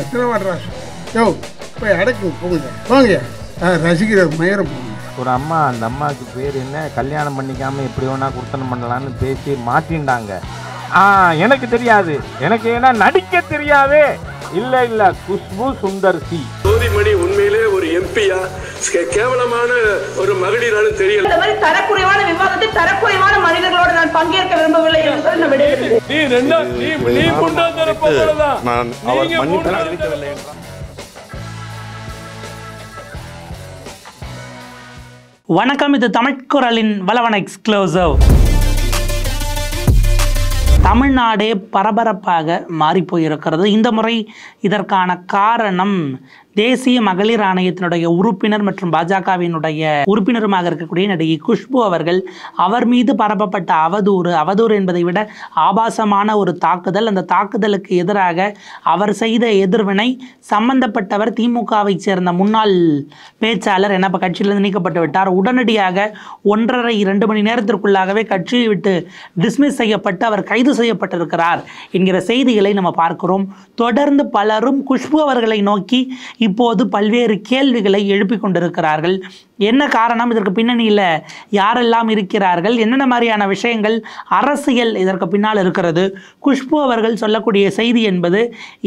எத்தனை வாட்ராஸ் யோ போய் வாங்க ஒரு அம்மா அந்த அம்மாவுக்கு பேர் என்ன கல்யாணம் பண்ணிக்காம எப்படி வேணா குர்த்தனம் பண்ணலான்னு பேசி மாற்றிண்டாங்க ஆ எனக்கு தெரியாது எனக்கு ஏன்னா நடிக்க தெரியாது இல்லை இல்லை குஷ்பு சுந்தர் சி ஜோதிமணி உண்மையிலே ஒரு எம்பியா கேவலமான ஒரு தெரியல இந்த மாதிரி தரக்குறைவான விவாதத்தை தரக்குறைவான நான் பங்கேற்க விரும்பவில்லை வணக்கம் இது தமிழ்குரலின் வளவன எக்ஸ்க்ளூசிவ் தமிழ்நாடே பரபரப்பாக மாறிப்போயிருக்கிறது இந்த முறை இதற்கான காரணம் தேசிய மகளிர் ஆணையத்தினுடைய உறுப்பினர் மற்றும் பாஜகவினுடைய உறுப்பினருமாக இருக்கக்கூடிய நடிகை குஷ்பு அவர்கள் அவர் மீது பரப்பப்பட்ட அவதூறு அவதூறு என்பதை விட ஆபாசமான ஒரு தாக்குதல் அந்த தாக்குதலுக்கு எதிராக அவர் செய்த எதிர்வினை சம்பந்தப்பட்டவர் திமுகவை சேர்ந்த முன்னாள் பேச்சாளர் என்ன கட்சியிலிருந்து நீக்கப்பட்டு விட்டார் உடனடியாக ஒன்றரை இரண்டு மணி நேரத்திற்குள்ளாகவே கட்சியை விட்டு டிஸ்மிஸ் செய்யப்பட்டு அவர் கைது செய்யப்பட்டிருக்கிறார் என்கிற செய்திகளை நம்ம பார்க்கிறோம் தொடர்ந்து பலரும் குஷ்பு அவர்களை நோக்கி இப்போது பல்வேறு கேள்விகளை எழுப்பி கொண்டிருக்கிறார்கள் என்ன காரணம் இதற்கு பின்னணியில் யாரெல்லாம் இருக்கிறார்கள் என்னென்ன மாதிரியான விஷயங்கள் அரசியல் இதற்கு பின்னால் இருக்கிறது குஷ்பு அவர்கள் சொல்லக்கூடிய செய்தி என்பது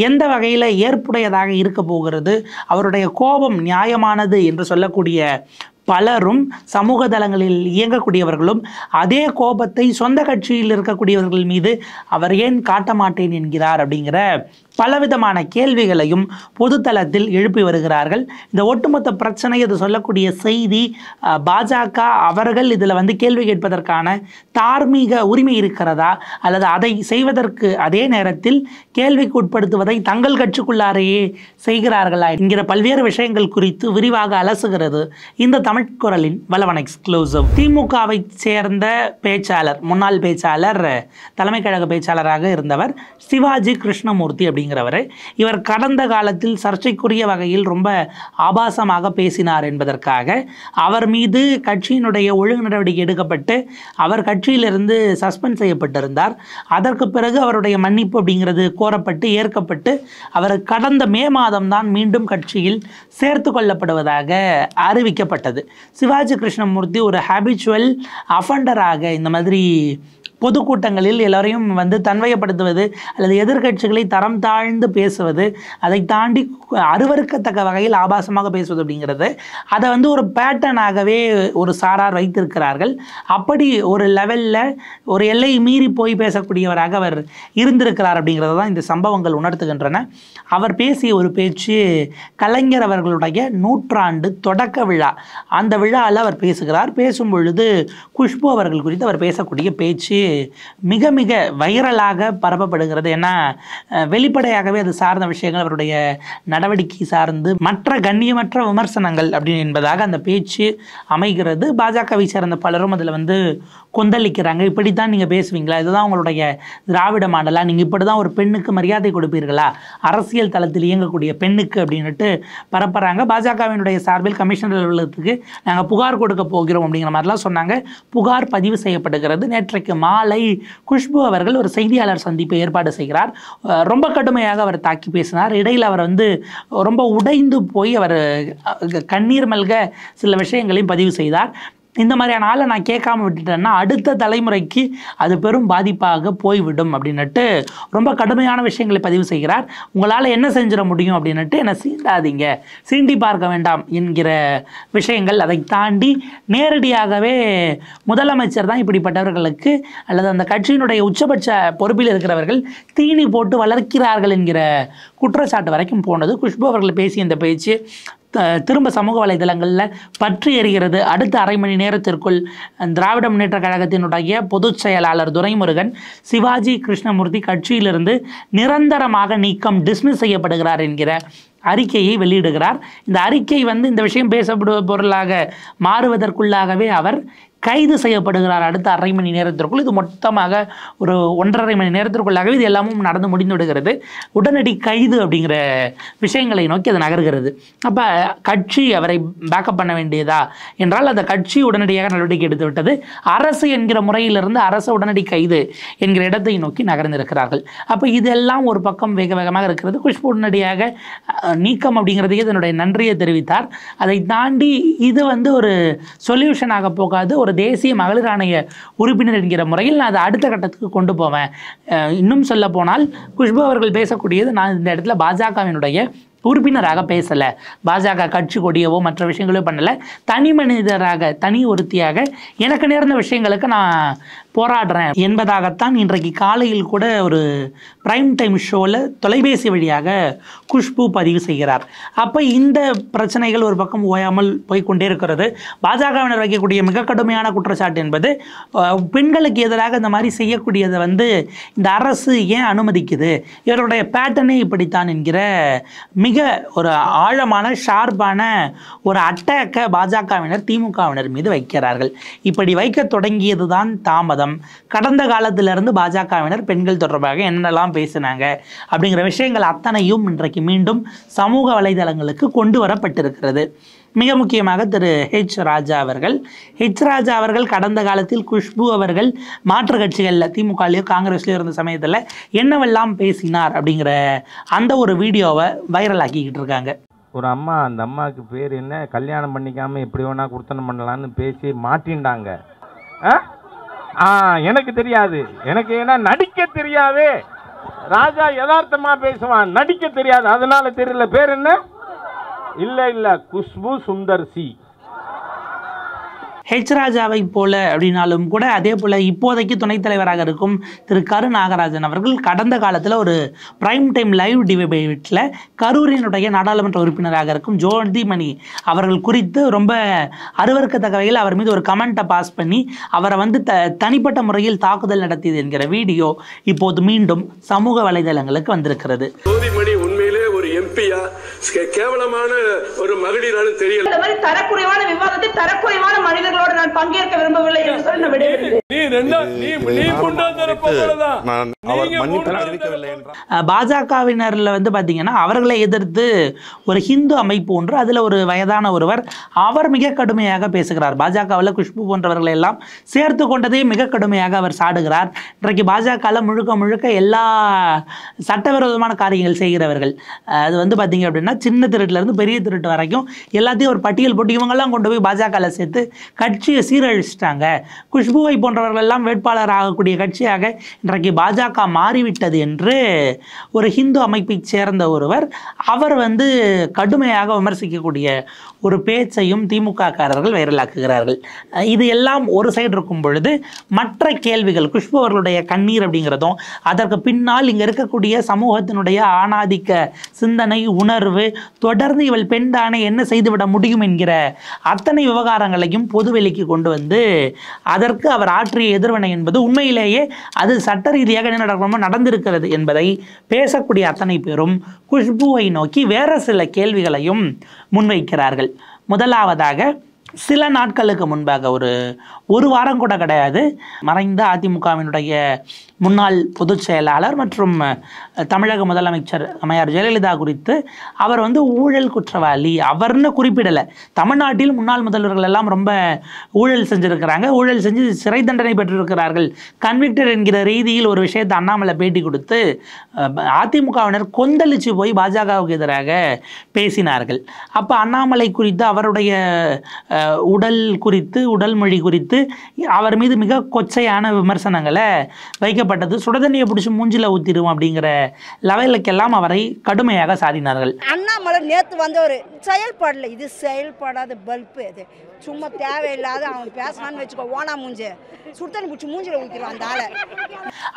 எந்த வகையில் ஏற்புடையதாக இருக்க போகிறது அவருடைய கோபம் நியாயமானது என்று சொல்லக்கூடிய பலரும் சமூக தளங்களில் இயங்கக்கூடியவர்களும் அதே கோபத்தை சொந்த கட்சியில் இருக்கக்கூடியவர்கள் மீது அவர் ஏன் காட்ட மாட்டேன் என்கிறார் அப்படிங்கிற பலவிதமான கேள்விகளையும் பொதுத்தளத்தில் எழுப்பி வருகிறார்கள் இந்த ஒட்டுமொத்த பிரச்சனை அது சொல்லக்கூடிய செய்தி பாஜக அவர்கள் இதில் வந்து கேள்வி கேட்பதற்கான தார்மீக உரிமை இருக்கிறதா அல்லது அதை செய்வதற்கு அதே நேரத்தில் கேள்விக்கு உட்படுத்துவதை தங்கள் கட்சிக்குள்ளாரையே செய்கிறார்களா என்கிற பல்வேறு விஷயங்கள் குறித்து விரிவாக அலசுகிறது இந்த தமிழ் குரலின் வளவன் எக்ஸ்க்ளூசிவ் திமுகவை சேர்ந்த பேச்சாளர் முன்னாள் பேச்சாளர் தலைமை கழக பேச்சாளராக இருந்தவர் சிவாஜி கிருஷ்ணமூர்த்தி அப்படிங்கிற அப்படிங்கிறவர் இவர் கடந்த காலத்தில் சர்ச்சைக்குரிய வகையில் ரொம்ப ஆபாசமாக பேசினார் என்பதற்காக அவர் மீது கட்சியினுடைய ஒழுங்கு நடவடிக்கை எடுக்கப்பட்டு அவர் கட்சியிலிருந்து சஸ்பெண்ட் செய்யப்பட்டிருந்தார் அதற்கு பிறகு அவருடைய மன்னிப்பு அப்படிங்கிறது கோரப்பட்டு ஏற்கப்பட்டு அவர் கடந்த மே மாதம்தான் மீண்டும் கட்சியில் சேர்த்து கொள்ளப்படுவதாக அறிவிக்கப்பட்டது சிவாஜி கிருஷ்ணமூர்த்தி ஒரு ஹேபிச்சுவல் அஃபண்டராக இந்த மாதிரி பொதுக்கூட்டங்களில் எல்லோரையும் வந்து தன்வயப்படுத்துவது அல்லது எதிர்கட்சிகளை தரம் தாழ்ந்து பேசுவது அதை தாண்டி அருவறுக்கத்தக்க வகையில் ஆபாசமாக பேசுவது அப்படிங்கிறது அதை வந்து ஒரு பேட்டர்னாகவே ஒரு சாரார் வைத்திருக்கிறார்கள் அப்படி ஒரு லெவலில் ஒரு எல்லை மீறி போய் பேசக்கூடியவராக அவர் இருந்திருக்கிறார் அப்படிங்கிறத தான் இந்த சம்பவங்கள் உணர்த்துகின்றன அவர் பேசிய ஒரு பேச்சு கலைஞர் அவர்களுடைய நூற்றாண்டு தொடக்க விழா அந்த விழாவில் அவர் பேசுகிறார் பேசும் பொழுது குஷ்பு அவர்கள் குறித்து அவர் பேசக்கூடிய பேச்சு மிக மிக வைரலாக பரப்பப்படுகிறது ஏன்னா வெளிப்படையாகவே அது சார்ந்த விஷயங்கள் அவருடைய நடவடிக்கை சார்ந்து மற்ற கண்ணியமற்ற விமர்சனங்கள் அப்படின்னு என்பதாக அந்த பேச்சு அமைகிறது பாஜகவை சேர்ந்த பலரும் அதில் வந்து கொந்தளிக்கிறாங்க இப்படி தான் நீங்கள் பேசுவீங்களா இதுதான் உங்களுடைய திராவிட மாடலா நீங்கள் இப்படி தான் ஒரு பெண்ணுக்கு மரியாதை கொடுப்பீர்களா அரசியல் தளத்தில் இயங்கக்கூடிய பெண்ணுக்கு அப்படின்ட்டு பரப்புகிறாங்க பாஜகவினுடைய சார்பில் கமிஷனர் அலுவலகத்துக்கு நாங்கள் புகார் கொடுக்க போகிறோம் அப்படிங்கிற மாதிரிலாம் சொன்னாங்க புகார் பதிவு செய்யப்படுகிறது நேற்றைக்கு மா நாளை குஷ்பு அவர்கள் ஒரு செய்தியாளர் சந்திப்பை ஏற்பாடு செய்கிறார் ரொம்ப கடுமையாக அவர் தாக்கி பேசினார் இடையில் அவர் வந்து ரொம்ப உடைந்து போய் அவர் கண்ணீர் மல்க சில விஷயங்களையும் பதிவு செய்தார் இந்த மாதிரியான ஆளை நான் கேட்காம விட்டுட்டேன்னா அடுத்த தலைமுறைக்கு அது பெரும் பாதிப்பாக போய்விடும் அப்படின்னுட்டு ரொம்ப கடுமையான விஷயங்களை பதிவு செய்கிறார் உங்களால் என்ன செஞ்சிட முடியும் அப்படின்னுட்டு என்னை சீண்டாதீங்க சீண்டி பார்க்க வேண்டாம் என்கிற விஷயங்கள் அதை தாண்டி நேரடியாகவே முதலமைச்சர் தான் இப்படிப்பட்டவர்களுக்கு அல்லது அந்த கட்சியினுடைய உச்சபட்ச பொறுப்பில் இருக்கிறவர்கள் தீனி போட்டு வளர்க்கிறார்கள் என்கிற குற்றச்சாட்டு வரைக்கும் போனது குஷ்பு அவர்கள் பேசிய இந்த பேச்சு திரும்ப சமூக வலைதளங்களில் பற்றி எறிகிறது அடுத்த அரை மணி நேரத்திற்குள் திராவிட முன்னேற்ற கழகத்தினுடைய பொதுச் செயலாளர் துரைமுருகன் சிவாஜி கிருஷ்ணமூர்த்தி கட்சியிலிருந்து நிரந்தரமாக நீக்கம் டிஸ்மிஸ் செய்யப்படுகிறார் என்கிற அறிக்கையை வெளியிடுகிறார் இந்த அறிக்கை வந்து இந்த விஷயம் பேசப்படுவ பொருளாக மாறுவதற்குள்ளாகவே அவர் கைது செய்யப்படுகிறார் அடுத்த அரை மணி நேரத்திற்குள் இது மொத்தமாக ஒரு ஒன்றரை மணி நேரத்திற்குள்ளாகவே இது எல்லாமும் நடந்து முடிந்து விடுகிறது உடனடி கைது அப்படிங்கிற விஷயங்களை நோக்கி அது நகர்கிறது அப்போ கட்சி அவரை பேக்கப் பண்ண வேண்டியதா என்றால் அந்த கட்சி உடனடியாக நடவடிக்கை எடுத்து விட்டது அரசு என்கிற முறையிலிருந்து அரசு உடனடி கைது என்கிற இடத்தை நோக்கி நகர்ந்திருக்கிறார்கள் அப்போ இதெல்லாம் ஒரு பக்கம் வேக வேகமாக இருக்கிறது குஷ்பு உடனடியாக நீக்கம் அப்படிங்கிறது இதனுடைய நன்றியை தெரிவித்தார் அதை தாண்டி இது வந்து ஒரு சொல்யூஷனாக போகாது ஒரு ஒரு தேசிய மகளிர் ஆணைய உறுப்பினர் என்கிற முறையில் நான் அதை அடுத்த கட்டத்துக்கு கொண்டு போவேன் இன்னும் சொல்ல போனால் குஷ்பு அவர்கள் பேசக்கூடியது நான் இந்த இடத்துல பாஜகவினுடைய உறுப்பினராக பேசலை பாஜக கட்சி கொடியவோ மற்ற விஷயங்களோ பண்ணலை தனி மனிதராக தனி ஒருத்தியாக எனக்கு நேர்ந்த விஷயங்களுக்கு நான் போராடுறேன் என்பதாகத்தான் இன்றைக்கு காலையில் கூட ஒரு பிரைம் டைம் ஷோவில் தொலைபேசி வழியாக குஷ்பு பதிவு செய்கிறார் அப்போ இந்த பிரச்சனைகள் ஒரு பக்கம் ஓயாமல் போய்கொண்டே இருக்கிறது பாஜகவினர் வைக்கக்கூடிய மிக கடுமையான குற்றச்சாட்டு என்பது பெண்களுக்கு எதிராக இந்த மாதிரி செய்யக்கூடியதை வந்து இந்த அரசு ஏன் அனுமதிக்குது இவருடைய பேட்டர்னே இப்படித்தான் என்கிற மிக ஒரு ஆழமான ஷார்ப்பான ஒரு அட்டாக்கை பாஜகவினர் திமுகவினர் மீது வைக்கிறார்கள் இப்படி வைக்க தொடங்கியது தான் தாமதம் மூலம் கடந்த காலத்திலிருந்து பாஜகவினர் பெண்கள் தொடர்பாக என்னென்னலாம் பேசினாங்க அப்படிங்கிற விஷயங்கள் அத்தனையும் இன்றைக்கு மீண்டும் சமூக வலைதளங்களுக்கு கொண்டு வரப்பட்டிருக்கிறது மிக முக்கியமாக திரு ஹெச் ராஜா அவர்கள் ஹெச் ராஜா அவர்கள் கடந்த காலத்தில் குஷ்பு அவர்கள் மாற்று கட்சிகளில் திமுகலையோ காங்கிரஸ்லையோ இருந்த சமயத்தில் என்னவெல்லாம் பேசினார் அப்படிங்கிற அந்த ஒரு வீடியோவை வைரல் ஆக்கிக்கிட்டு இருக்காங்க ஒரு அம்மா அந்த அம்மாவுக்கு பேர் என்ன கல்யாணம் பண்ணிக்காமல் எப்படி வேணால் கொடுத்தனம் பண்ணலான்னு பேசி மாட்டின்டாங்க ஆ எனக்கு தெரியாது எனக்கு ஏன்னா நடிக்க தெரியாது ராஜா யதார்த்தமா பேசுவான் நடிக்க தெரியாது அதனால தெரியல பேர் என்ன இல்லை இல்லை குஷ்பு சுந்தர் சி ஹெச் ராஜாவை போல அப்படின்னாலும் கூட அதே போல் இப்போதைக்கு துணைத் தலைவராக இருக்கும் திரு கரு நாகராஜன் அவர்கள் கடந்த காலத்தில் ஒரு பிரைம் டைம் லைவ் டிவிட்டில் கரூரினுடைய நாடாளுமன்ற உறுப்பினராக இருக்கும் ஜோதிமணி அவர்கள் குறித்து ரொம்ப அருவருக்கத்தக்க வகையில் அவர் மீது ஒரு கமெண்ட்டை பாஸ் பண்ணி அவரை வந்து த தனிப்பட்ட முறையில் தாக்குதல் நடத்தியது என்கிற வீடியோ இப்போது மீண்டும் சமூக வலைதளங்களுக்கு வந்திருக்கிறது ஜோதிமணி உண்மையிலே ஒரு எம்பியா கேவலமான ஒரு மகளிராலும் தெரியல இந்த மாதிரி தரக்குறைவான விவாதத்தை தரக்குறைவான மனிதர்களோடு நான் பங்கேற்க விரும்பவில்லை நீ ரெண்டா நீ பாஜகவினர்ல வந்து பாத்தீங்கன்னா அவர்களை எதிர்த்து ஒரு ஹிந்து அமைப்பு ஒன்று அதுல ஒரு வயதான ஒருவர் அவர் மிக கடுமையாக பேசுகிறார் பாஜகவில் குஷ்பு போன்றவர்களை எல்லாம் சேர்த்து கொண்டதையும் மிக கடுமையாக அவர் சாடுகிறார் இன்றைக்கு பாஜக முழுக்க முழுக்க எல்லா சட்டவிரோதமான காரியங்கள் செய்கிறவர்கள் அது வந்து பாத்தீங்க அப்படின்னா பண்ணால் சின்ன திருட்டுலேருந்து பெரிய திருட்டு வரைக்கும் எல்லாத்தையும் ஒரு பட்டியல் போட்டு இவங்கெல்லாம் கொண்டு போய் பாஜகவில் சேர்த்து கட்சியை சீரழிச்சிட்டாங்க குஷ்புவை போன்றவர்களெல்லாம் வேட்பாளர் ஆகக்கூடிய கட்சியாக இன்றைக்கு பாஜக மாறிவிட்டது என்று ஒரு ஹிந்து அமைப்பை சேர்ந்த ஒருவர் அவர் வந்து கடுமையாக விமர்சிக்கக்கூடிய ஒரு பேச்சையும் திமுககாரர்கள் வைரலாக்குகிறார்கள் இது எல்லாம் ஒரு சைடு இருக்கும் பொழுது மற்ற கேள்விகள் குஷ்பு அவர்களுடைய கண்ணீர் அப்படிங்கிறதும் அதற்கு பின்னால் இங்கே இருக்கக்கூடிய சமூகத்தினுடைய ஆணாதிக்க சிந்தனை உணர்வு தொடர்ந்து இவள் பெண் தானே என்ன செய்துவிட முடியும் என்கிற அத்தனை விவகாரங்களையும் பொதுவெளிக்கு கொண்டு வந்து அதற்கு அவர் ஆற்றிய எதிர்வினை என்பது உண்மையிலேயே அது சட்ட ரீதியாக என்ன நடக்கணுமோ நடந்திருக்கிறது என்பதை பேசக்கூடிய அத்தனை பேரும் குஷ்புவை நோக்கி வேறு சில கேள்விகளையும் முன்வைக்கிறார்கள் முதலாவதாக சில நாட்களுக்கு முன்பாக ஒரு ஒரு வாரம் கூட கிடையாது மறைந்த அதிமுகவினுடைய முன்னாள் பொதுச் செயலாளர் மற்றும் தமிழக முதலமைச்சர் அம்மையார் ஜெயலலிதா குறித்து அவர் வந்து ஊழல் குற்றவாளி அவர்னு குறிப்பிடலை தமிழ்நாட்டில் முன்னாள் முதல்வர்கள் எல்லாம் ரொம்ப ஊழல் செஞ்சுருக்கிறாங்க ஊழல் செஞ்சு சிறை தண்டனை பெற்றிருக்கிறார்கள் கன்விக்டர் என்கிற ரீதியில் ஒரு விஷயத்தை அண்ணாமலை பேட்டி கொடுத்து அதிமுகவினர் கொந்தளித்து போய் பாஜகவுக்கு எதிராக பேசினார்கள் அப்போ அண்ணாமலை குறித்து அவருடைய உடல் குறித்து உடல் மொழி குறித்து அவர் மீது மிக கொச்சையான விமர்சனங்களை வைக்க பிடிக்கப்பட்டது தண்ணியை பிடிச்சி மூஞ்சில ஊத்திடும் அப்படிங்கிற லெவலுக்கெல்லாம் அவரை கடுமையாக சாதினார்கள் அண்ணாமலை நேற்று வந்தவர் செயல்படல இது செயல்படாத பல்பு அது சும்மா தேவையில்லாத அவன் பேசலான்னு வச்சுக்கோ ஓனா மூஞ்சி சுடுதண்ணி பிடிச்சி மூஞ்சில் ஊற்றிடுவான் அந்த ஆளை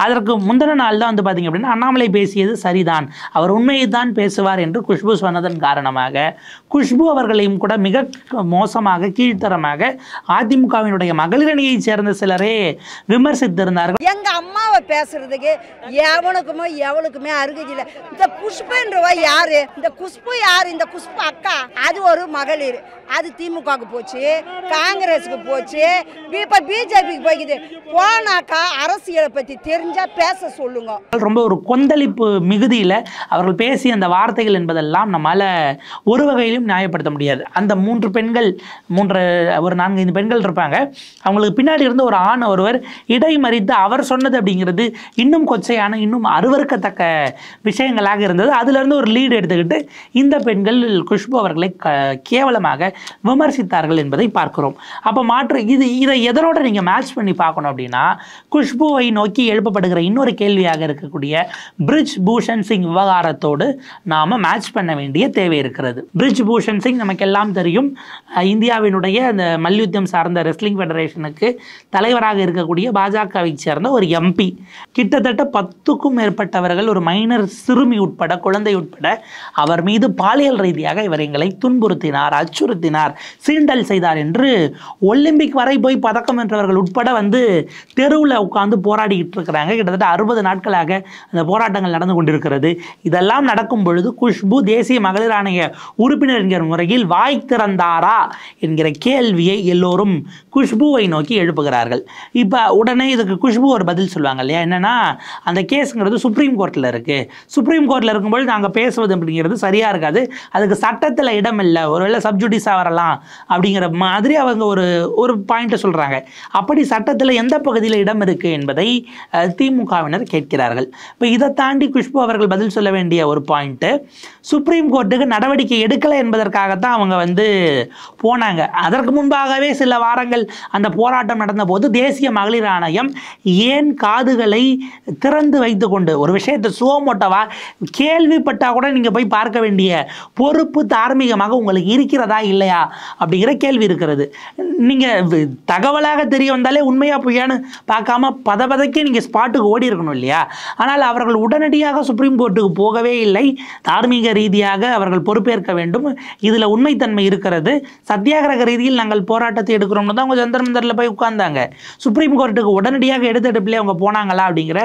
அதற்கு முந்தின நாள் தான் வந்து பார்த்திங்க அப்படின்னா அண்ணாமலை பேசியது சரிதான் அவர் உண்மையை தான் பேசுவார் என்று குஷ்பு சொன்னதன் காரணமாக குஷ்பு அவர்களையும் கூட மிக மோசமாக கீழ்த்தரமாக அதிமுகவினுடைய மகளிரணியை சேர்ந்த சிலரே விமர்சித்திருந்தார்கள் எங்கள் அம்மாவை பேசுறதுக்கு எவனுக்குமே எவனுக்குமே அருகில் இல்லை இந்த என்றவா யாரு இந்த குஷ்பு யாரு இந்த குஷ்பு அக்கா அது ஒரு மகளிர் அது திமுகவுக்கு போச்சு காங்கிரஸுக்கு போச்சு இப்போ பிஜேபிக்கு போய்க்குது போனாக்கா அரசியலை பற்றி தெரிஞ்சா பேச சொல்லுங்க ரொம்ப ஒரு கொந்தளிப்பு மிகுதியில் அவர்கள் பேசிய அந்த வார்த்தைகள் என்பதெல்லாம் நம்மால் ஒரு வகையிலும் நியாயப்படுத்த முடியாது அந்த மூன்று பெண்கள் மூன்று ஒரு நான்கு ஐந்து பெண்கள் இருப்பாங்க அவங்களுக்கு பின்னாடி இருந்து ஒரு ஆண் ஒருவர் இடைமறித்து அவர் சொன்னது அப்படிங்கிறது இன்னும் கொச்சையான இன்னும் அருவறுக்கத்தக்க விஷயங்களாக இருந்தது அதுலேருந்து ஒரு லீடு எடுத்துக்கிட்டு இந்த பெண்கள் குஷ்பு அவர்களை கேவலமாக விமர்சித்தார்கள் என்பது என்பதை பார்க்கிறோம் அப்போ மாற்று இது இதை எதனோட நீங்கள் மேட்ச் பண்ணி பார்க்கணும் அப்படின்னா குஷ்புவை நோக்கி எழுப்பப்படுகிற இன்னொரு கேள்வியாக இருக்கக்கூடிய பிரிட்ஜ் பூஷன் சிங் விவகாரத்தோடு நாம் மேட்ச் பண்ண வேண்டிய தேவை இருக்கிறது பிரிட்ஜ் பூஷன் சிங் எல்லாம் தெரியும் இந்தியாவினுடைய அந்த மல்யுத்தம் சார்ந்த ரெஸ்லிங் ஃபெடரேஷனுக்கு தலைவராக இருக்கக்கூடிய பாஜகவை சேர்ந்த ஒரு எம்பி கிட்டத்தட்ட பத்துக்கும் மேற்பட்டவர்கள் ஒரு மைனர் சிறுமி உட்பட குழந்தை உட்பட அவர் மீது பாலியல் ரீதியாக இவர் எங்களை துன்புறுத்தினார் அச்சுறுத்தினார் சீண்டல் செய்தார் போகிறார் என்று ஒலிம்பிக் வரை போய் பதக்கம் வென்றவர்கள் உட்பட வந்து தெருவில் உட்காந்து போராடிக்கிட்டு இருக்கிறாங்க கிட்டத்தட்ட அறுபது நாட்களாக அந்த போராட்டங்கள் நடந்து கொண்டிருக்கிறது இதெல்லாம் நடக்கும் பொழுது குஷ்பு தேசிய மகளிர் ஆணைய உறுப்பினர் என்கிற முறையில் வாய் திறந்தாரா என்கிற கேள்வியை எல்லோரும் குஷ்புவை நோக்கி எழுப்புகிறார்கள் இப்போ உடனே இதுக்கு குஷ்பு ஒரு பதில் சொல்லுவாங்க இல்லையா என்னென்னா அந்த கேஸுங்கிறது சுப்ரீம் கோர்ட்டில் இருக்குது சுப்ரீம் கோர்ட்டில் இருக்கும்போது நாங்கள் பேசுவது அப்படிங்கிறது சரியாக இருக்காது அதுக்கு சட்டத்தில் இடம் இல்லை ஒருவேளை சப்ஜுடிஸாக வரலாம் அப்படிங்கிற மாதிரி அவங்க ஒரு ஒரு பாயிண்ட்டை சொல்கிறாங்க அப்படி சட்டத்தில் எந்த பகுதியில் இடம் இருக்குது என்பதை திமுகவினர் கேட்கிறார்கள் இப்போ இதை தாண்டி குஷ்பு அவர்கள் பதில் சொல்ல வேண்டிய ஒரு பாயிண்ட்டு சுப்ரீம் கோர்ட்டுக்கு நடவடிக்கை எடுக்கலை என்பதற்காகத்தான் அவங்க வந்து போனாங்க அதற்கு முன்பாகவே சில வாரங்கள் அந்த போராட்டம் நடந்தபோது தேசிய மகளிர் ஆணையம் ஏன் காதுகளை திறந்து வைத்துக்கொண்டு ஒரு விஷயத்தை சுகமோட்டவா கேள்விப்பட்டால் கூட நீங்கள் போய் பார்க்க வேண்டிய பொறுப்பு தார்மீகமாக உங்களுக்கு இருக்கிறதா இல்லையா அப்படிங்கிற கேள்வி இருக்கிறது நீங்கள் தகவலாக தெரிய வந்தாலே உண்மையாக பொய்யான்னு பார்க்காம பத பதக்கே நீங்கள் ஸ்பாட்டுக்கு ஓடி இருக்கணும் இல்லையா ஆனால் அவர்கள் உடனடியாக சுப்ரீம் கோர்ட்டுக்கு போகவே இல்லை தார்மீக ரீதியாக அவர்கள் பொறுப்பேற்க வேண்டும் இதில் உண்மைத்தன்மை இருக்கிறது சத்தியாகிரக ரீதியில் நாங்கள் போராட்டத்தை எடுக்கிறோம்னு தான் அவங்க ஜந்தர்மந்தரில் போய் உட்கார்ந்தாங்க சுப்ரீம் கோர்ட்டுக்கு உடனடியாக எடுத்தெடுப்பிலே அவங்க போனாங்களா அப்படிங்கிற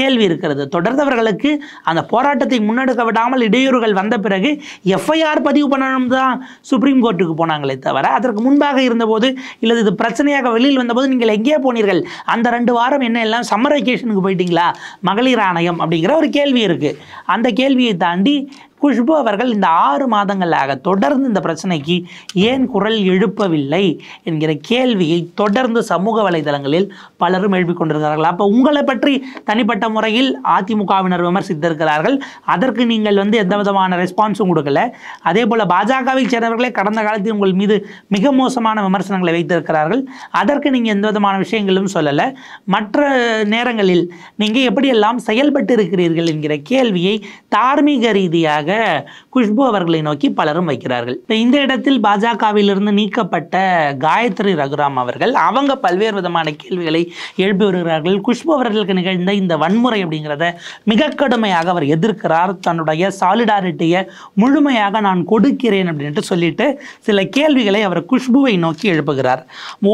கேள்வி இருக்கிறது தொடர்ந்தவர்களுக்கு அந்த போராட்டத்தை முன்னெடுக்க விடாமல் இடையூறுகள் வந்த பிறகு எஃப்ஐஆர் பதிவு பண்ணணும் தான் சுப்ரீம் கோர்ட்டுக்கு போனாங்களே தவிர அதற்கு முன்பாக இருந்தபோது இல்லை இது பிரச்சனையாக வெளியில் வந்தபோது நீங்கள் எங்கேயே போனீர்கள் அந்த ரெண்டு வாரம் என்ன எல்லாம் சம்மர் வெக்கேஷனுக்கு போயிட்டீங்களா மகளிர் ஆணையம் அப்படிங்கிற ஒரு கேள்வி இருக்குது அந்த கேள்வியை தாண்டி குஷ்பு அவர்கள் இந்த ஆறு மாதங்களாக தொடர்ந்து இந்த பிரச்சனைக்கு ஏன் குரல் எழுப்பவில்லை என்கிற கேள்வியை தொடர்ந்து சமூக வலைதளங்களில் பலரும் எழுப்பிக் கொண்டிருக்கிறார்கள் அப்போ உங்களை பற்றி தனிப்பட்ட முறையில் அதிமுகவினர் விமர்சித்திருக்கிறார்கள் அதற்கு நீங்கள் வந்து எந்த விதமான ரெஸ்பான்ஸும் கொடுக்கல அதே போல் பாஜகவில் சேர்ந்தவர்களே கடந்த காலத்தில் உங்கள் மீது மிக மோசமான விமர்சனங்களை வைத்திருக்கிறார்கள் அதற்கு நீங்கள் எந்த விதமான விஷயங்களும் சொல்லலை மற்ற நேரங்களில் நீங்கள் எப்படியெல்லாம் செயல்பட்டு இருக்கிறீர்கள் என்கிற கேள்வியை தார்மீக ரீதியாக குஷ்பு அவர்களை நோக்கி பலரும் வைக்கிறார்கள் இந்த இடத்தில் பாஜகவிலிருந்து நீக்கப்பட்ட காயத்ரி ரகுராம் அவர்கள் அவங்க பல்வேறு விதமான கேள்விகளை எழுப்பி வருகிறார்கள் குஷ்பு அவர்களுக்கு நிகழ்ந்த இந்த வன்முறை அப்படிங்கிறத மிக கடுமையாக அவர் எதிர்க்கிறார் தன்னுடைய சாலிடாரிட்டியை முழுமையாக நான் கொடுக்கிறேன் அப்படின்ட்டு சொல்லிட்டு சில கேள்விகளை அவர் குஷ்புவை நோக்கி எழுப்புகிறார்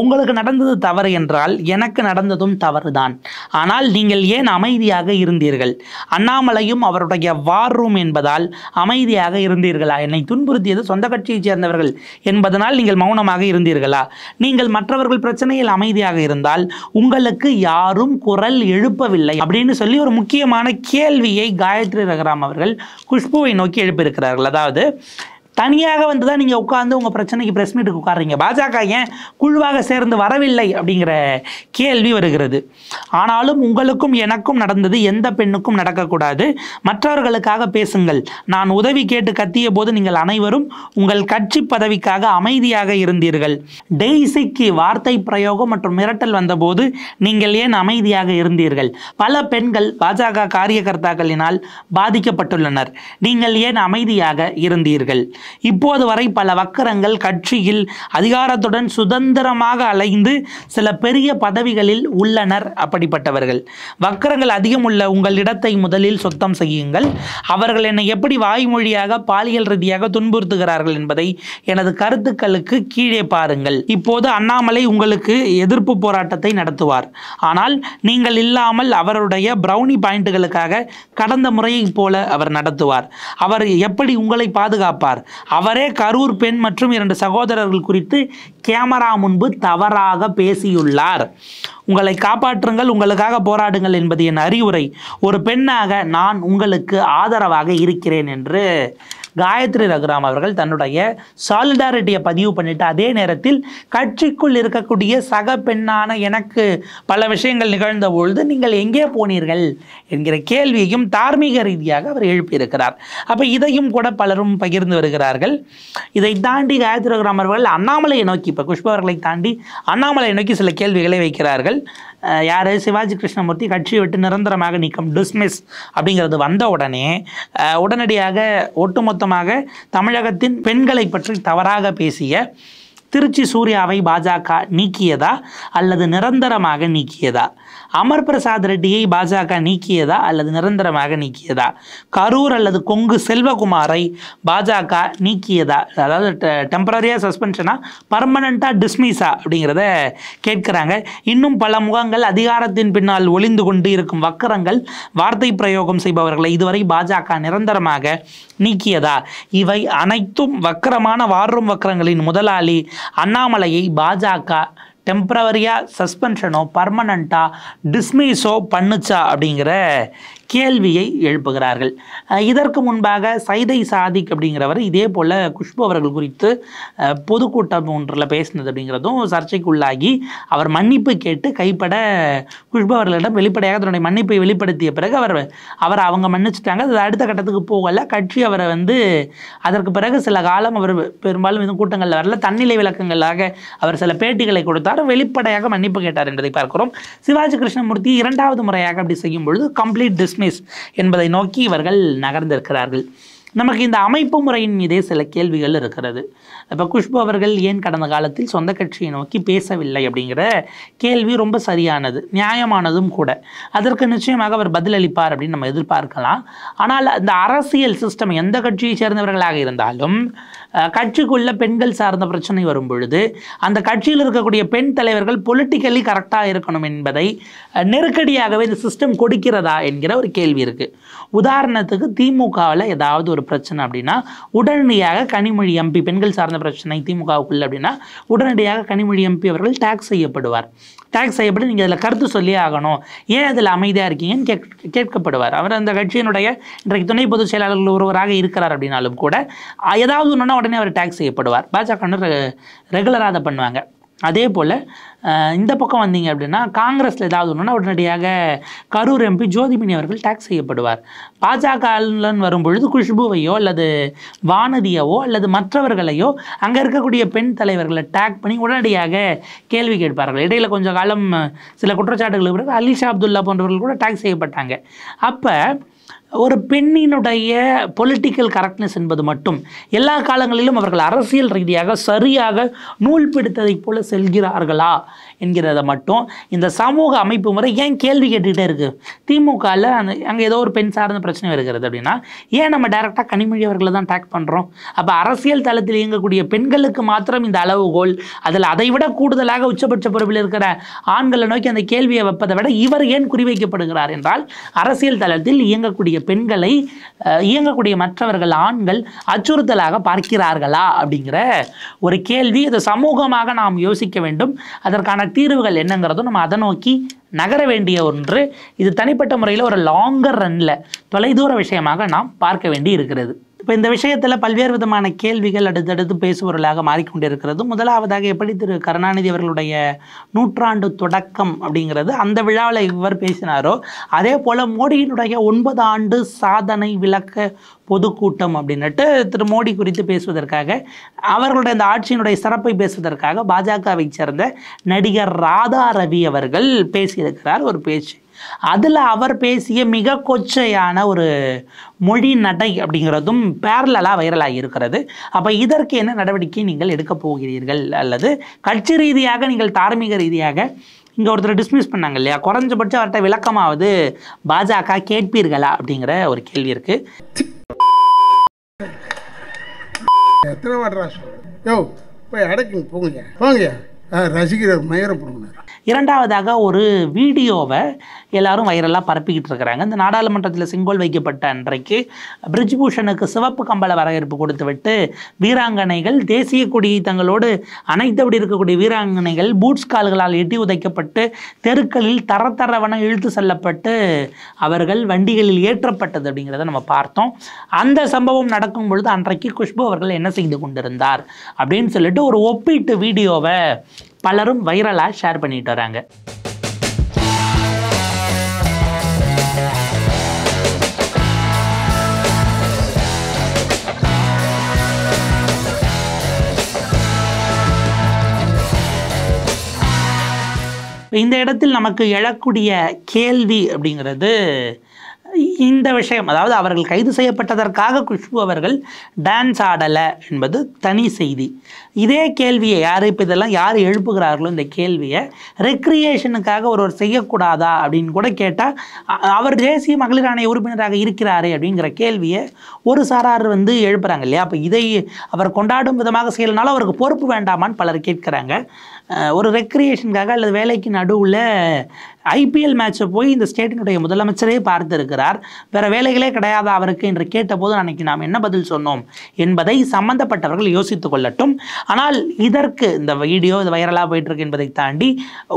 உங்களுக்கு நடந்தது தவறு என்றால் எனக்கு நடந்ததும் தவறுதான் ஆனால் நீங்கள் ஏன் அமைதியாக இருந்தீர்கள் அண்ணாமலையும் அவருடைய வார் ரூம் என்பதால் அமைதியாக இருந்தீர்களா என்னை துன்புறுத்தியது சொந்த கட்சியைச் சேர்ந்தவர்கள் என்பதனால் நீங்கள் மௌனமாக இருந்தீர்களா நீங்கள் மற்றவர்கள் பிரச்சனையில் அமைதியாக இருந்தால் உங்களுக்கு யாரும் குரல் எழுப்பவில்லை அப்படின்னு சொல்லி ஒரு முக்கியமான கேள்வியை காயத்ரி ரகராம் அவர்கள் குஷ்புவை நோக்கி எழுப்பியிருக்கிறார்கள் அதாவது தனியாக வந்து தான் நீங்கள் உட்காந்து உங்கள் பிரச்சனைக்கு ப்ரெஸ் மீட்டுக்கு உட்காடுறீங்க பாஜக ஏன் குழுவாக சேர்ந்து வரவில்லை அப்படிங்கிற கேள்வி வருகிறது ஆனாலும் உங்களுக்கும் எனக்கும் நடந்தது எந்த பெண்ணுக்கும் நடக்கக்கூடாது மற்றவர்களுக்காக பேசுங்கள் நான் உதவி கேட்டு கத்திய போது நீங்கள் அனைவரும் உங்கள் கட்சி பதவிக்காக அமைதியாக இருந்தீர்கள் டெய்சிக்கு வார்த்தை பிரயோகம் மற்றும் மிரட்டல் வந்தபோது நீங்கள் ஏன் அமைதியாக இருந்தீர்கள் பல பெண்கள் பாஜக காரியகர்த்தாக்களினால் பாதிக்கப்பட்டுள்ளனர் நீங்கள் ஏன் அமைதியாக இருந்தீர்கள் இப்போது வரை பல வக்கரங்கள் கட்சியில் அதிகாரத்துடன் சுதந்திரமாக அலைந்து சில பெரிய பதவிகளில் உள்ளனர் அப்படிப்பட்டவர்கள் வக்கரங்கள் அதிகம் உள்ள உங்கள் இடத்தை முதலில் சுத்தம் செய்யுங்கள் அவர்கள் என்னை எப்படி வாய்மொழியாக பாலியல் ரீதியாக துன்புறுத்துகிறார்கள் என்பதை எனது கருத்துக்களுக்கு கீழே பாருங்கள் இப்போது அண்ணாமலை உங்களுக்கு எதிர்ப்பு போராட்டத்தை நடத்துவார் ஆனால் நீங்கள் இல்லாமல் அவருடைய பிரௌனி பாயிண்ட்டுகளுக்காக கடந்த முறையைப் போல அவர் நடத்துவார் அவர் எப்படி உங்களை பாதுகாப்பார் அவரே கரூர் பெண் மற்றும் இரண்டு சகோதரர்கள் குறித்து கேமரா முன்பு தவறாக பேசியுள்ளார் உங்களை காப்பாற்றுங்கள் உங்களுக்காக போராடுங்கள் என்பது என் அறிவுரை ஒரு பெண்ணாக நான் உங்களுக்கு ஆதரவாக இருக்கிறேன் என்று காயத்ரி ரகுராம் அவர்கள் தன்னுடைய சாலிடாரிட்டியை பதிவு பண்ணிட்டு அதே நேரத்தில் கட்சிக்குள் இருக்கக்கூடிய சக பெண்ணான எனக்கு பல விஷயங்கள் நிகழ்ந்த பொழுது நீங்கள் எங்கே போனீர்கள் என்கிற கேள்வியையும் தார்மீக ரீதியாக அவர் எழுப்பியிருக்கிறார் அப்போ இதையும் கூட பலரும் பகிர்ந்து வருகிறார்கள் இதை தாண்டி காயத்ரி ரகுராம் அவர்கள் அண்ணாமலையை நோக்கி இப்போ குஷ்பவர்களை தாண்டி அண்ணாமலையை நோக்கி சில கேள்விகளை வைக்கிறார்கள் யார் சிவாஜி கிருஷ்ணமூர்த்தி கட்சியை விட்டு நிரந்தரமாக நீக்கம் டிஸ்மிஸ் அப்படிங்கிறது வந்த உடனே உடனடியாக ஒட்டுமொத்த மொத்தமாக தமிழகத்தின் பெண்களை பற்றி தவறாக பேசிய திருச்சி சூர்யாவை பாஜக நீக்கியதா அல்லது நிரந்தரமாக நீக்கியதா அமர் பிரசாத் ரெட்டியை பாஜக நீக்கியதா அல்லது நிரந்தரமாக நீக்கியதா கரூர் அல்லது கொங்கு செல்வகுமாரை பாஜக நீக்கியதா அதாவது டெம்பரரியாக சஸ்பென்ஷனா பர்மனண்ட்டாக டிஸ்மிஸா அப்படிங்கிறத கேட்குறாங்க இன்னும் பல முகங்கள் அதிகாரத்தின் பின்னால் ஒளிந்து கொண்டு இருக்கும் வக்கரங்கள் வார்த்தை பிரயோகம் செய்பவர்களை இதுவரை பாஜக நிரந்தரமாக நீக்கியதா இவை அனைத்தும் வக்கரமான வாழும் வக்கரங்களின் முதலாளி அண்ணாமலையை பாஜக டெம்ப்ரவரியாக சஸ்பென்ஷனோ பர்மனண்ட்டாக டிஸ்மிஸோ பண்ணுச்சா அப்படிங்கிற கேள்வியை எழுப்புகிறார்கள் இதற்கு முன்பாக சைதை சாதிக் அப்படிங்கிறவர் இதே போல் குஷ்பு அவர்கள் குறித்து பொதுக்கூட்டம் ஒன்றில் பேசினது அப்படிங்கிறதும் சர்ச்சைக்குள்ளாகி அவர் மன்னிப்பு கேட்டு கைப்பட குஷ்பு அவர்களிடம் வெளிப்படையாக தன்னுடைய மன்னிப்பை வெளிப்படுத்திய பிறகு அவர் அவர் அவங்க மன்னிச்சிட்டாங்க அது அடுத்த கட்டத்துக்கு போகல கட்சி அவரை வந்து அதற்கு பிறகு சில காலம் அவர் பெரும்பாலும் இது கூட்டங்களில் வரல தன்னிலை விளக்கங்களாக அவர் சில பேட்டிகளை கொடுத்தார் வெளிப்படையாக மன்னிப்பு கேட்டார் என்பதை பார்க்கிறோம் சிவாஜி கிருஷ்ணமூர்த்தி இரண்டாவது முறையாக அப்படி செய்யும் பொழுது கம்ப்ளீட் டிஸ் கிஸ்மிஸ் என்பதை நோக்கி இவர்கள் நகர்ந்திருக்கிறார்கள் நமக்கு இந்த அமைப்பு முறையின் மீதே சில கேள்விகள் இருக்கிறது இப்போ குஷ்பு அவர்கள் ஏன் கடந்த காலத்தில் சொந்த கட்சியை நோக்கி பேசவில்லை அப்படிங்கிற கேள்வி ரொம்ப சரியானது நியாயமானதும் கூட அதற்கு நிச்சயமாக அவர் பதிலளிப்பார் அப்படின்னு நம்ம எதிர்பார்க்கலாம் ஆனால் இந்த அரசியல் சிஸ்டம் எந்த கட்சியை சேர்ந்தவர்களாக இருந்தாலும் கட்சிக்குள்ள பெண்கள் சார்ந்த பிரச்சனை வரும் பொழுது அந்த கட்சியில் இருக்கக்கூடிய பெண் தலைவர்கள் பொலிட்டிக்கலி கரெக்டாக இருக்கணும் என்பதை நெருக்கடியாகவே இந்த சிஸ்டம் கொடுக்கிறதா என்கிற ஒரு கேள்வி இருக்குது உதாரணத்துக்கு திமுகவில் ஏதாவது ஒரு பிரச்சனை அப்படின்னா உடனடியாக கனிமொழி எம்பி பெண்கள் சார்ந்த பிரச்சனை திமுகவுக்குள்ள அப்படின்னா உடனடியாக கனிமொழி எம்பி அவர்கள் டேக்ஸ் செய்யப்படுவார் டேக்ஸ் செய்யப்பட்டு நீங்கள் அதில் கருத்து சொல்லியே ஆகணும் ஏன் அதில் அமைதியாக இருக்கீங்கன்னு கேட் கேட்கப்படுவார் அவர் அந்த கட்சியினுடைய இன்றைக்கு துணை பொதுச் செயலாளர்கள் ஒருவராக இருக்கிறார் அப்படின்னாலும் கூட ஏதாவது ஒன்றுனா உடனே அவர் டேக்ஸ் செய்யப்படுவார் பாஜக ரெகுலராக அதை பண்ணுவாங்க அதே போல் இந்த பக்கம் வந்தீங்க அப்படின்னா காங்கிரஸில் ஏதாவது ஒன்றுனா உடனடியாக கரூர் எம்பி ஜோதிமணி அவர்கள் டேக்ஸ் செய்யப்படுவார் பாஜகவுடன் வரும்பொழுது குஷ்புவையோ அல்லது வானதியவோ அல்லது மற்றவர்களையோ அங்கே இருக்கக்கூடிய பெண் தலைவர்களை டேக் பண்ணி உடனடியாக கேள்வி கேட்பார்கள் இடையில் கொஞ்சம் காலம் சில குற்றச்சாட்டுகளுக்கு பிறகு அலிஷா அப்துல்லா போன்றவர்கள் கூட டேக்ஸ் செய்யப்பட்டாங்க அப்போ ஒரு பெண்ணினுடைய பொலிட்டிக்கல் கரெக்ட்னஸ் என்பது மட்டும் எல்லா காலங்களிலும் அவர்கள் அரசியல் ரீதியாக சரியாக நூல் பிடித்ததைப் போல செல்கிறார்களா என்கிறத மட்டும் இந்த சமூக அமைப்பு முறை ஏன் கேள்வி கேட்டுக்கிட்டே இருக்குது திமுகவில் அந்த அங்கே ஏதோ ஒரு பெண் சார்ந்த பிரச்சனை இருக்கிறது அப்படின்னா ஏன் நம்ம டைரெக்டாக கனிமொழி அவர்களை தான் டேக் பண்ணுறோம் அப்போ அரசியல் தளத்தில் இயங்கக்கூடிய பெண்களுக்கு மாத்திரம் இந்த அளவுகோல் அதில் அதை விட கூடுதலாக உச்சபட்ச பொறுப்பில் இருக்கிற ஆண்களை நோக்கி அந்த கேள்வியை வைப்பதை விட இவர் ஏன் குறிவைக்கப்படுகிறார் என்றால் அரசியல் தளத்தில் இயங்கக்கூடிய பெண்களை இயங்கக்கூடிய மற்றவர்கள் ஆண்கள் அச்சுறுத்தலாக பார்க்கிறார்களா அப்படிங்கிற ஒரு கேள்வி இதை சமூகமாக நாம் யோசிக்க வேண்டும் அதற்கான தீர்வுகள் என்னங்கிறதும் நம்ம அதை நோக்கி நகர வேண்டிய ஒன்று இது தனிப்பட்ட முறையில் ஒரு லாங்கர் ரன்னில் தொலைதூர விஷயமாக நாம் பார்க்க வேண்டி இருக்கிறது இப்போ இந்த விஷயத்தில் பல்வேறு விதமான கேள்விகள் அடுத்தடுத்து பேசுபவர்களாக மாறிக்கொண்டிருக்கிறது முதலாவதாக எப்படி திரு கருணாநிதி அவர்களுடைய நூற்றாண்டு தொடக்கம் அப்படிங்கிறது அந்த விழாவில் இவர் பேசினாரோ அதே போல் மோடியினுடைய ஒன்பது ஆண்டு சாதனை விளக்க பொதுக்கூட்டம் அப்படின்னுட்டு திரு மோடி குறித்து பேசுவதற்காக அவர்களுடைய இந்த ஆட்சியினுடைய சிறப்பை பேசுவதற்காக பாஜகவை சேர்ந்த நடிகர் ராதா ரவி அவர்கள் பேசியிருக்கிறார் ஒரு பேச்சு அதில் அவர் பேசிய மிக கொச்சையான ஒரு மொழி நடை அப்படிங்கிறதும் பேரலாக வைரலாகி இருக்கிறது அப்போ இதற்கு என்ன நடவடிக்கை நீங்கள் எடுக்கப் போகிறீர்கள் அல்லது கட்சி ரீதியாக நீங்கள் தார்மீக ரீதியாக இங்கே ஒருத்தர் டிஸ்மிஸ் பண்ணாங்க இல்லையா குறைஞ்சபட்சம் அவர்கிட்ட விளக்கமாவது பாஜக கேட்பீர்களா அப்படிங்கிற ஒரு கேள்வி இருக்கு எத்தனை வாட்ரா யோ போய் போங்க போங்க இரண்டாவதாக ஒரு வீடியோவை எல்லாரும் வைரலாக பரப்பிக்கிட்டு இருக்கிறாங்க இந்த நாடாளுமன்றத்தில் செங்கோல் வைக்கப்பட்ட அன்றைக்கு பிரிஜ்பூஷனுக்கு சிவப்பு கம்பள வரவேற்பு கொடுத்துவிட்டு வீராங்கனைகள் தேசிய கொடியை தங்களோடு அனைத்தபடி இருக்கக்கூடிய வீராங்கனைகள் பூட்ஸ் கால்களால் எட்டி உதைக்கப்பட்டு தெருக்களில் தரத்தரவன இழுத்து செல்லப்பட்டு அவர்கள் வண்டிகளில் ஏற்றப்பட்டது அப்படிங்கிறத நம்ம பார்த்தோம் அந்த சம்பவம் நடக்கும் பொழுது அன்றைக்கு குஷ்பு அவர்கள் என்ன செய்து கொண்டிருந்தார் அப்படின்னு சொல்லிட்டு ஒரு ஒப்பீட்டு வீடியோவை பலரும் வைரலாக ஷேர் பண்ணிட்டு வராங்க இந்த இடத்தில் நமக்கு எழக்கூடிய கேள்வி அப்படிங்கிறது இந்த விஷயம் அதாவது அவர்கள் கைது செய்யப்பட்டதற்காக குஷ்பு அவர்கள் டான்ஸ் ஆடலை என்பது தனி செய்தி இதே கேள்வியை யார் இப்போ இதெல்லாம் யார் எழுப்புகிறார்களோ இந்த கேள்வியை ரெக்ரியேஷனுக்காக ஒருவர் செய்யக்கூடாதா அப்படின்னு கூட கேட்டால் அவர் தேசிய மகளிர் ஆணைய உறுப்பினராக இருக்கிறாரே அப்படிங்கிற கேள்வியை ஒரு சாரார் வந்து எழுப்புறாங்க இல்லையா அப்போ இதை அவர் கொண்டாடும் விதமாக செய்யலனாலும் அவருக்கு பொறுப்பு வேண்டாமான்னு பலர் கேட்குறாங்க ஒரு ரெக்ரியேஷனுக்காக அல்லது வேலைக்கு நடுவில் ஐபிஎல் மேட்ச்சை போய் இந்த ஸ்டேட்டினுடைய முதலமைச்சரே பார்த்திருக்கிறார் வேற வேலைகளே கிடையாது அவருக்கு என்று கேட்டபோது அன்னைக்கு நாம் என்ன பதில் சொன்னோம் என்பதை சம்பந்தப்பட்டவர்கள் யோசித்துக் கொள்ளட்டும் ஆனால் இதற்கு இந்த வீடியோ இது வைரலாக போயிட்டுருக்கு என்பதை தாண்டி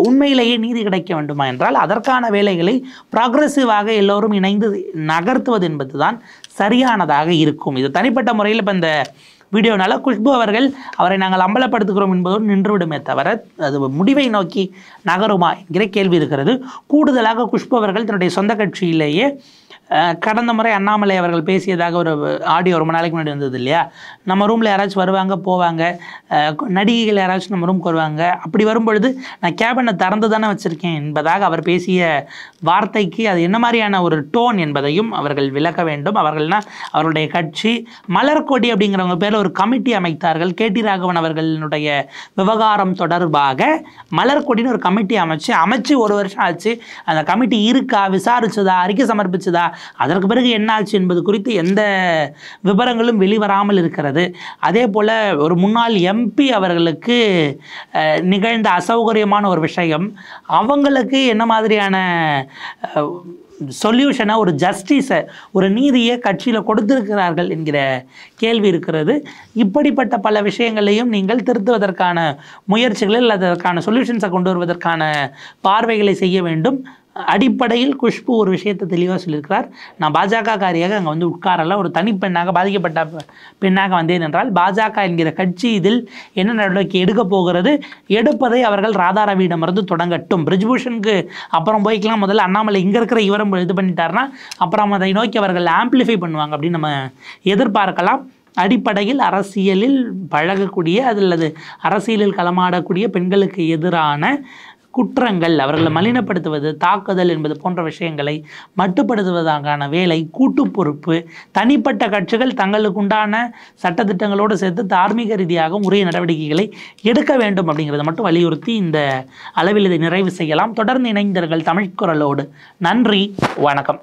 உண்மையிலேயே நீதி கிடைக்க வேண்டுமா என்றால் அதற்கான வேலைகளை ப்ராக்ரெசிவாக எல்லோரும் இணைந்து நகர்த்துவது என்பதுதான் சரியானதாக இருக்கும் இது தனிப்பட்ட முறையில் இப்போ இந்த வீடியோனால குஷ்பு அவர்கள் அவரை நாங்கள் அம்பலப்படுத்துகிறோம் என்பதோடு நின்றுவிடுமே தவிர அது முடிவை நோக்கி நகருமா என்கிற கேள்வி இருக்கிறது கூடுதலாக குஷ்பு அவர்கள் தன்னுடைய சொந்த கட்சியிலேயே கடந்த முறை அண்ணாமலை அவர்கள் பேசியதாக ஒரு ஆடியோ ரொம்ப நாளைக்கு முன்னாடி வந்தது இல்லையா நம்ம ரூமில் யாராச்சும் வருவாங்க போவாங்க நடிகைகள் யாராச்சும் நம்ம ரூமுக்கு வருவாங்க அப்படி வரும்பொழுது நான் கேபனை திறந்து தானே வச்சுருக்கேன் என்பதாக அவர் பேசிய வார்த்தைக்கு அது என்ன மாதிரியான ஒரு டோன் என்பதையும் அவர்கள் விளக்க வேண்டும் அவர்கள்னால் அவர்களுடைய கட்சி மலர்கொடி அப்படிங்கிறவங்க பேரில் ஒரு கமிட்டி அமைத்தார்கள் கே டி ராகவன் அவர்களுடைய விவகாரம் தொடர்பாக மலர்கொடின்னு ஒரு கமிட்டி அமைச்சு அமைச்சு ஒரு வருஷம் ஆச்சு அந்த கமிட்டி இருக்கா விசாரிச்சதா அறிக்கை சமர்ப்பிச்சதா அதற்கு பிறகு என்ன ஆச்சு என்பது குறித்து எந்த விவரங்களும் வெளிவராமல் இருக்கிறது அதே போல் ஒரு முன்னாள் எம்பி அவர்களுக்கு நிகழ்ந்த அசௌகரியமான ஒரு விஷயம் அவங்களுக்கு என்ன மாதிரியான சொல்யூஷனை ஒரு ஜஸ்டிஸை ஒரு நீதியை கட்சியில் கொடுத்திருக்கிறார்கள் என்கிற கேள்வி இருக்கிறது இப்படிப்பட்ட பல விஷயங்களையும் நீங்கள் திருத்துவதற்கான முயற்சிகளில் அதற்கான சொல்யூஷன்ஸை கொண்டு வருவதற்கான பார்வைகளை செய்ய வேண்டும் அடிப்படையில் குஷ்பு ஒரு விஷயத்தை தெளிவாக சொல்லியிருக்கிறார் நான் பாஜக காரியாக அங்கே வந்து உட்காரல ஒரு தனிப்பெண்ணாக பாதிக்கப்பட்ட பெண்ணாக வந்தேன் என்றால் பாஜக என்கிற கட்சி இதில் என்ன நடவடிக்கை எடுக்கப் போகிறது எடுப்பதை அவர்கள் ராதாரவியிடமிருந்து தொடங்கட்டும் பிரிஜ்பூஷனுக்கு அப்புறம் போய்க்கலாம் முதல்ல அண்ணாமலை இங்கே இருக்கிற இவரம் இது பண்ணிட்டார்னா அப்புறம் அதை நோக்கி அவர்கள் ஆம்பிளிஃபை பண்ணுவாங்க அப்படின்னு நம்ம எதிர்பார்க்கலாம் அடிப்படையில் அரசியலில் பழகக்கூடிய அது அல்லது அரசியலில் களமாடக்கூடிய பெண்களுக்கு எதிரான குற்றங்கள் அவர்களை மலினப்படுத்துவது தாக்குதல் என்பது போன்ற விஷயங்களை மட்டுப்படுத்துவதற்கான வேலை கூட்டு பொறுப்பு தனிப்பட்ட கட்சிகள் தங்களுக்கு உண்டான சட்டத்திட்டங்களோடு சேர்த்து தார்மீக ரீதியாக உரிய நடவடிக்கைகளை எடுக்க வேண்டும் அப்படிங்கிறத மட்டும் வலியுறுத்தி இந்த அளவில் இதை நிறைவு செய்யலாம் தொடர்ந்து இணைந்தர்கள் தமிழ்குரலோடு நன்றி வணக்கம்